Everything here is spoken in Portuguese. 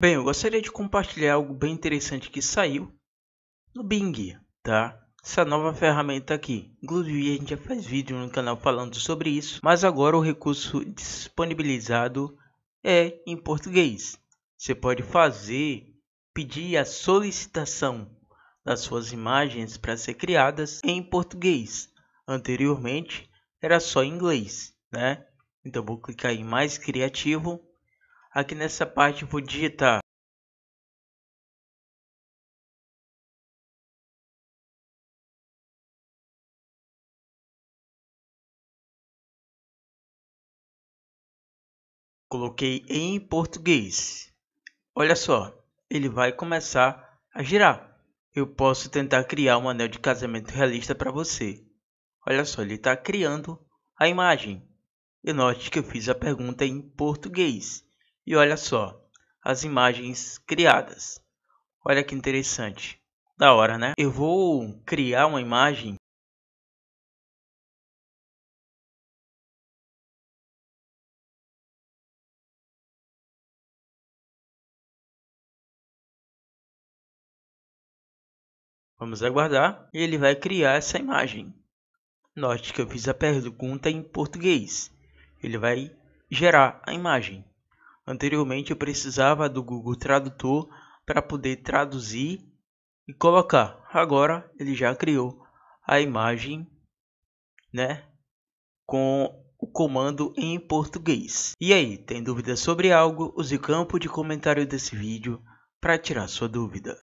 Bem, eu gostaria de compartilhar algo bem interessante que saiu no Bing, tá? Essa nova ferramenta aqui. Inclusive, a gente já faz vídeo no canal falando sobre isso, mas agora o recurso disponibilizado é em português. Você pode fazer, pedir a solicitação das suas imagens para ser criadas em português. Anteriormente era só em inglês, né? Então vou clicar em mais criativo aqui nessa parte vou digitar Coloquei em português. Olha só, ele vai começar a girar. Eu posso tentar criar um anel de casamento realista para você. Olha só, ele está criando a imagem. E note que eu fiz a pergunta em português. E olha só, as imagens criadas. Olha que interessante. Da hora, né? Eu vou criar uma imagem Vamos aguardar e ele vai criar essa imagem. Note que eu fiz a pergunta em português. Ele vai gerar a imagem. Anteriormente eu precisava do Google Tradutor para poder traduzir e colocar. Agora ele já criou a imagem, né, com o comando em português. E aí, tem dúvida sobre algo? Use o campo de comentário desse vídeo para tirar sua dúvida.